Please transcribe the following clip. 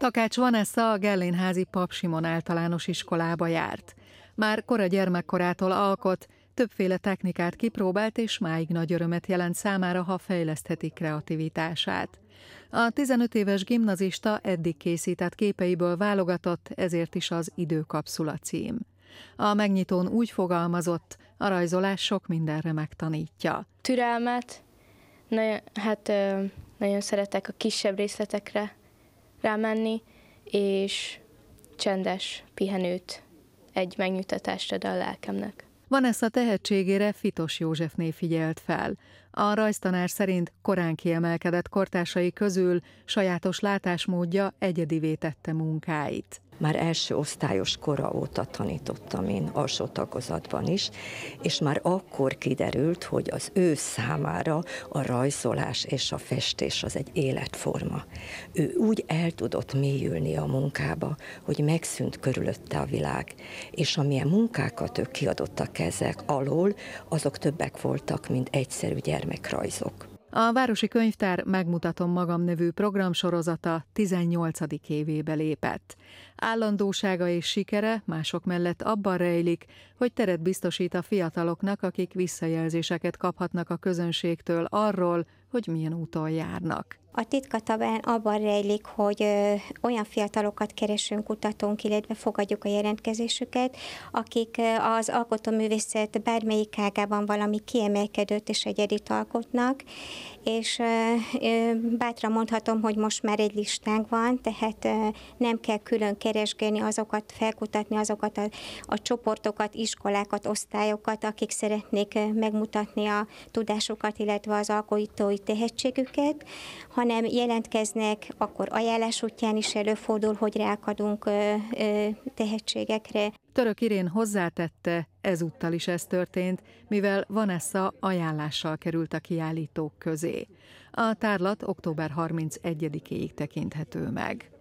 Takács Vanessa a Gellénházi Pap Simon általános iskolába járt. Már kora gyermekkorától alkot, többféle technikát kipróbált, és máig nagy örömet jelent számára, ha fejlesztheti kreativitását. A 15 éves gimnazista eddig készített képeiből válogatott, ezért is az Időkapszula cím. A megnyitón úgy fogalmazott, a rajzolás sok mindenre megtanítja. Türelmet, nagyon, hát nagyon szeretek a kisebb részletekre rámenni, és csendes pihenőt, egy megnyugtatást ad a lelkemnek. Vanessa tehetségére Fitos Józsefné figyelt fel. A rajztanár szerint korán kiemelkedett kortársai közül sajátos látásmódja egyedivé tette munkáit már első osztályos kora óta tanítottam én alsó tagozatban is, és már akkor kiderült, hogy az ő számára a rajzolás és a festés az egy életforma. Ő úgy el tudott mélyülni a munkába, hogy megszűnt körülötte a világ, és amilyen munkákat kiadott a kezek alól, azok többek voltak, mint egyszerű gyermekrajzok. A Városi Könyvtár Megmutatom Magam nevű programsorozata 18. évébe lépett. Állandósága és sikere mások mellett abban rejlik, hogy teret biztosít a fiataloknak, akik visszajelzéseket kaphatnak a közönségtől arról, hogy milyen úton járnak. A titka tabán abban rejlik, hogy olyan fiatalokat keresünk, kutatunk, illetve fogadjuk a jelentkezésüket, akik az alkotóművészet bármelyik ágában valami kiemelkedőt és egyedit alkotnak, és bátran mondhatom, hogy most már egy listánk van, tehát nem kell külön keresgélni azokat, felkutatni azokat a, a csoportokat, is iskolákat, osztályokat, akik szeretnék megmutatni a tudásukat, illetve az alkotói tehetségüket, hanem jelentkeznek, akkor ajánlás útján is előfordul, hogy rákadunk tehetségekre. Török Irén hozzátette, ezúttal is ez történt, mivel Vanessa ajánlással került a kiállítók közé. A tárlat október 31 ig tekinthető meg.